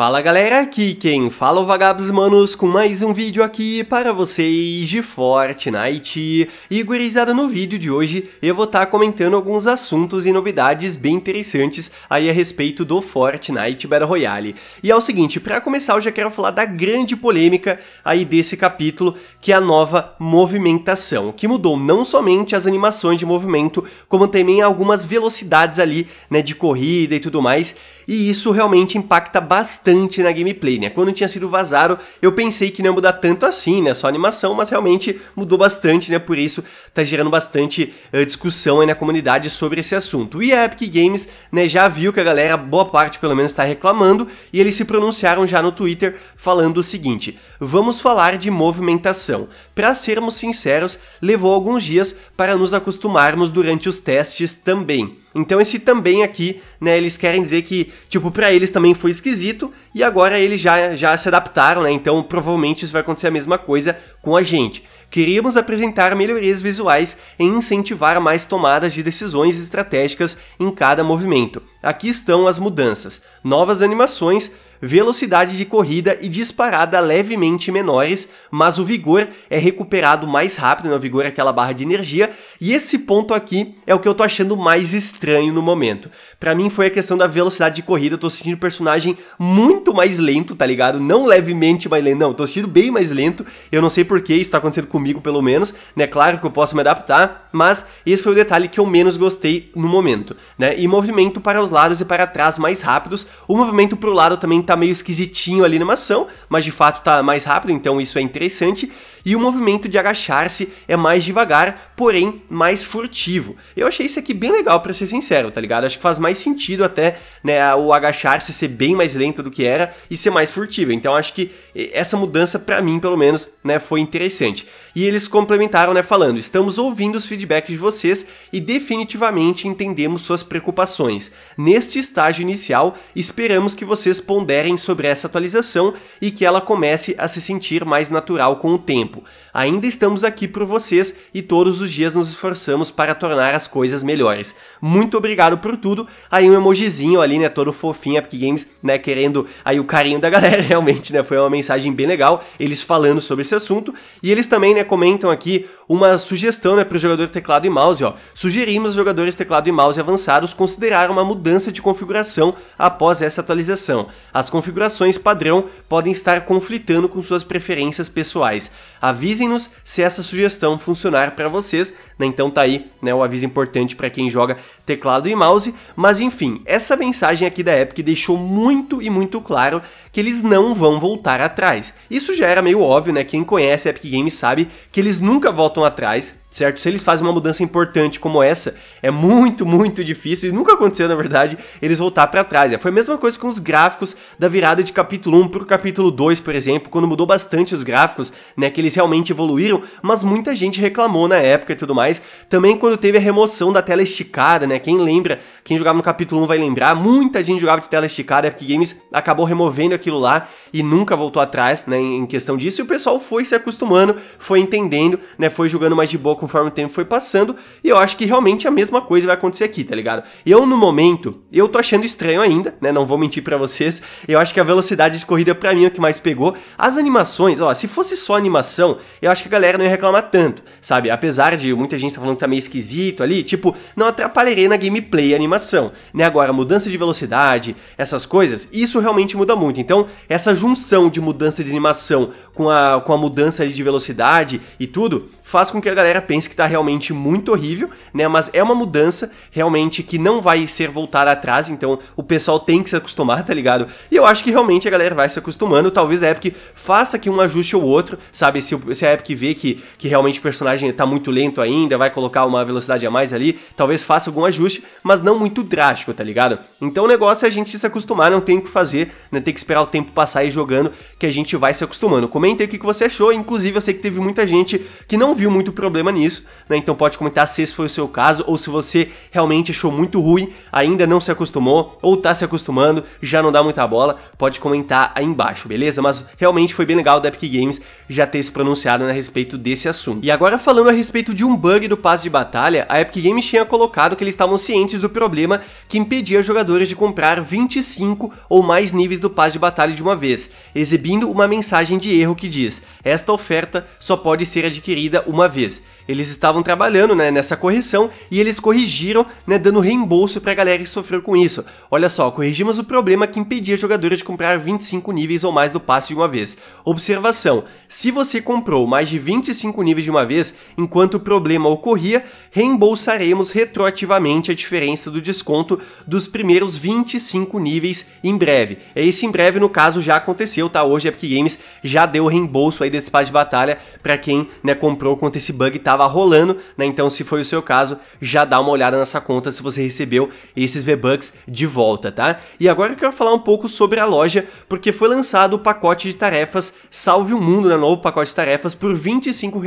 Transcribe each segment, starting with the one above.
Fala galera, aqui quem fala é o Vagabos Manos com mais um vídeo aqui para vocês de Fortnite. E gurizada, no vídeo de hoje eu vou estar tá comentando alguns assuntos e novidades bem interessantes aí a respeito do Fortnite Battle Royale. E é o seguinte, para começar eu já quero falar da grande polêmica aí desse capítulo, que é a nova movimentação, que mudou não somente as animações de movimento, como também algumas velocidades ali, né, de corrida e tudo mais, e isso realmente impacta bastante na gameplay, né? Quando tinha sido vazado, eu pensei que não ia mudar tanto assim, né? Só animação, mas realmente mudou bastante, né? Por isso tá gerando bastante uh, discussão aí na comunidade sobre esse assunto. E a Epic Games, né, já viu que a galera, boa parte pelo menos, tá reclamando e eles se pronunciaram já no Twitter falando o seguinte: vamos falar de movimentação. Para sermos sinceros, levou alguns dias para nos acostumarmos durante os testes também. Então esse também aqui, né, eles querem dizer que, tipo, para eles também foi esquisito e agora eles já, já se adaptaram, né? Então provavelmente isso vai acontecer a mesma coisa com a gente. Queríamos apresentar melhorias visuais e incentivar mais tomadas de decisões estratégicas em cada movimento. Aqui estão as mudanças. Novas animações, velocidade de corrida e disparada levemente menores, mas o vigor é recuperado mais rápido, né? o vigor é aquela barra de energia, e esse ponto aqui é o que eu tô achando mais estranho no momento. Para mim foi a questão da velocidade de corrida, eu tô sentindo o personagem muito mais lento, tá ligado? Não levemente mais lento, não, tô sentindo bem mais lento, eu não sei porquê, isso tá acontecendo comigo pelo menos, né? Claro que eu posso me adaptar, mas esse foi o detalhe que eu menos gostei no momento, né? E movimento para os lados e para trás mais rápidos, o movimento para o lado também tá tá meio esquisitinho ali na animação, mas de fato tá mais rápido, então isso é interessante e o movimento de agachar-se é mais devagar, porém mais furtivo. Eu achei isso aqui bem legal para ser sincero, tá ligado? Acho que faz mais sentido até, né, o agachar-se ser bem mais lento do que era e ser mais furtivo. Então acho que essa mudança para mim, pelo menos, né, foi interessante. E eles complementaram, né, falando: "Estamos ouvindo os feedbacks de vocês e definitivamente entendemos suas preocupações. Neste estágio inicial, esperamos que vocês ponderem sobre essa atualização e que ela comece a se sentir mais natural com o tempo." tempo. Ainda estamos aqui por vocês e todos os dias nos esforçamos para tornar as coisas melhores. Muito obrigado por tudo. Aí um emojizinho ali, né, todo fofinho, Epic Games, né, querendo aí o carinho da galera, realmente, né, foi uma mensagem bem legal, eles falando sobre esse assunto. E eles também, né, comentam aqui uma sugestão, né, para o jogador teclado e mouse, ó. Sugerimos aos jogadores teclado e mouse avançados considerar uma mudança de configuração após essa atualização. As configurações padrão podem estar conflitando com suas preferências pessoais. Avisem-nos se essa sugestão funcionar para vocês, né? Então tá aí, né, o aviso importante para quem joga teclado e mouse, mas enfim, essa mensagem aqui da Epic deixou muito e muito claro que eles não vão voltar atrás. Isso já era meio óbvio, né? Quem conhece a Epic Games sabe que eles nunca voltam atrás certo? Se eles fazem uma mudança importante como essa, é muito, muito difícil e nunca aconteceu, na verdade, eles voltar para trás. É, foi a mesma coisa com os gráficos da virada de capítulo 1 pro capítulo 2, por exemplo, quando mudou bastante os gráficos, né, que eles realmente evoluíram, mas muita gente reclamou na época e tudo mais. Também quando teve a remoção da tela esticada, né? Quem lembra, quem jogava no capítulo 1 vai lembrar, muita gente jogava de tela esticada, Epic Games acabou removendo aquilo lá e nunca voltou atrás, né, em questão disso, e o pessoal foi se acostumando, foi entendendo, né, foi jogando mais de boa conforme o tempo foi passando, e eu acho que realmente a mesma coisa vai acontecer aqui, tá ligado? Eu, no momento, eu tô achando estranho ainda, né? Não vou mentir para vocês. Eu acho que a velocidade de corrida, para mim, é o que mais pegou. As animações, ó, se fosse só animação, eu acho que a galera não ia reclamar tanto, sabe? Apesar de muita gente tá falando que tá meio esquisito ali, tipo, não atrapalharia na gameplay a animação, né? Agora, mudança de velocidade, essas coisas, isso realmente muda muito. Então, essa junção de mudança de animação com a, com a mudança de velocidade e tudo, faz com que a galera pense que tá realmente muito horrível, né? Mas é uma mudança realmente que não vai ser voltada atrás, então o pessoal tem que se acostumar, tá ligado? E eu acho que realmente a galera vai se acostumando, talvez a Epic faça aqui um ajuste ou outro, sabe? Se, se a Epic vê que, que realmente o personagem tá muito lento ainda, vai colocar uma velocidade a mais ali, talvez faça algum ajuste, mas não muito drástico, tá ligado? Então o negócio é a gente se acostumar, não tem o que fazer, né? Tem que esperar o tempo passar e jogando, que a gente vai se acostumando. Comenta aí o que você achou, inclusive eu sei que teve muita gente que não viu muito problema nisso, né? Então pode comentar se esse foi o seu caso ou se você realmente achou muito ruim, ainda não se acostumou ou tá se acostumando, já não dá muita bola, pode comentar aí embaixo, beleza? Mas realmente foi bem legal da Epic Games já ter se pronunciado né, a respeito desse assunto. E agora falando a respeito de um bug do passe de batalha, a Epic Games tinha colocado que eles estavam cientes do problema que impedia jogadores de comprar 25 ou mais níveis do passe de batalha de uma vez, exibindo uma mensagem de erro que diz: "Esta oferta só pode ser adquirida uma vez. Eles estavam trabalhando né, nessa correção e eles corrigiram, né, dando reembolso para a galera que sofreu com isso. Olha só, corrigimos o problema que impedia a jogadora de comprar 25 níveis ou mais do passe de uma vez. Observação: se você comprou mais de 25 níveis de uma vez, enquanto o problema ocorria, reembolsaremos retroativamente a diferença do desconto dos primeiros 25 níveis em breve. é Esse em breve, no caso, já aconteceu, tá? Hoje a Epic Games já deu reembolso aí desse passe de batalha para quem né, comprou enquanto esse bug estava rolando, né? Então, se foi o seu caso, já dá uma olhada nessa conta se você recebeu esses V-Bucks de volta, tá? E agora eu quero falar um pouco sobre a loja, porque foi lançado o pacote de tarefas Salve o Mundo, né? Novo pacote de tarefas por R$ 25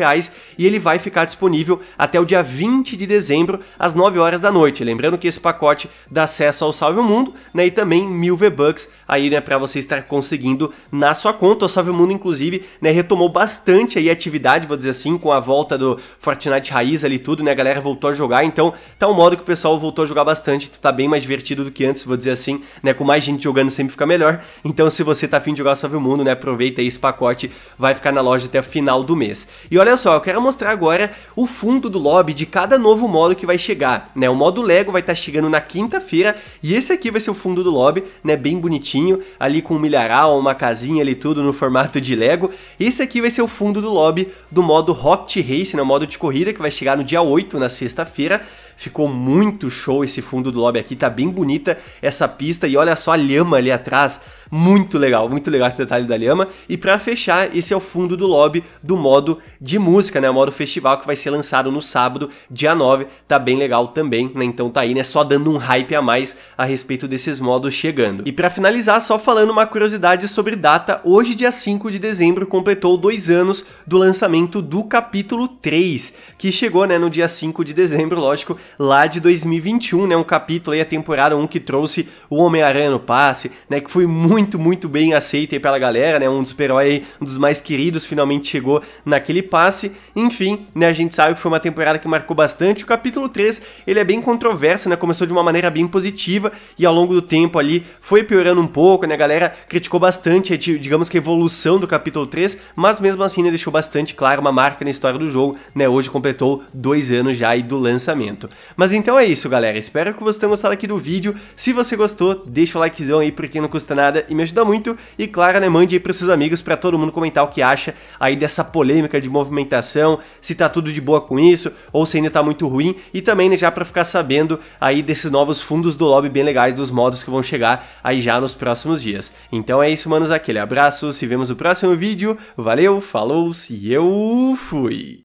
e ele vai ficar disponível até o dia 20 de dezembro, às 9 horas da noite. Lembrando que esse pacote dá acesso ao Salve o Mundo, né? E também mil V-Bucks aí, né? para você estar conseguindo na sua conta. O Salve o Mundo, inclusive, né? Retomou bastante aí a atividade, vou dizer assim, com a volta do Fortnite raiz ali tudo, né? A galera voltou a jogar, então tá um modo que o pessoal voltou a jogar bastante, tá bem mais divertido do que antes, vou dizer assim, né? Com mais gente jogando sempre fica melhor. Então se você tá afim de jogar Salve o Mundo, né? Aproveita aí esse pacote, vai ficar na loja até o final do mês. E olha só, eu quero mostrar agora o fundo do lobby de cada novo modo que vai chegar, né? O modo Lego vai estar tá chegando na quinta-feira e esse aqui vai ser o fundo do lobby, né? Bem bonitinho, ali com um milharal, uma casinha ali tudo no formato de Lego. Esse aqui vai ser o fundo do lobby do modo Rocket Hot Race, né, o modo de corrida, que vai chegar no dia 8, na sexta-feira, Ficou muito show esse fundo do lobby aqui, tá bem bonita essa pista e olha só a lhama ali atrás, muito legal, muito legal esse detalhe da lhama. E para fechar, esse é o fundo do lobby do modo de música, né? O modo festival que vai ser lançado no sábado, dia 9, tá bem legal também, né? Então tá aí, né? Só dando um hype a mais a respeito desses modos chegando. E para finalizar, só falando uma curiosidade sobre data, hoje, dia 5 de dezembro, completou dois anos do lançamento do capítulo 3, que chegou, né, no dia 5 de dezembro, lógico, lá de 2021, né? Um capítulo aí, a temporada 1 que trouxe o Homem-Aranha no passe, né? Que foi muito, muito bem aceito aí pela galera, né? Um dos heróis um dos mais queridos, finalmente chegou naquele passe. Enfim, né? A gente sabe que foi uma temporada que marcou bastante. O capítulo 3, ele é bem controverso, né? Começou de uma maneira bem positiva e ao longo do tempo ali foi piorando um pouco, né? A galera criticou bastante, digamos que a evolução do capítulo 3, mas mesmo assim, né? Deixou bastante claro uma marca na história do jogo, né? Hoje completou dois anos já aí do lançamento. Mas então é isso, galera. Espero que vocês tenham gostado aqui do vídeo. Se você gostou, deixa o likezão aí porque não custa nada e me ajuda muito. E claro, né, mande aí pros seus amigos para todo mundo comentar o que acha aí dessa polêmica de movimentação, se tá tudo de boa com isso ou se ainda tá muito ruim. E também, né, já para ficar sabendo aí desses novos fundos do lobby bem legais, dos modos que vão chegar aí já nos próximos dias. Então é isso, manos. Aquele abraço. Se vemos no próximo vídeo. Valeu, falou, se eu fui!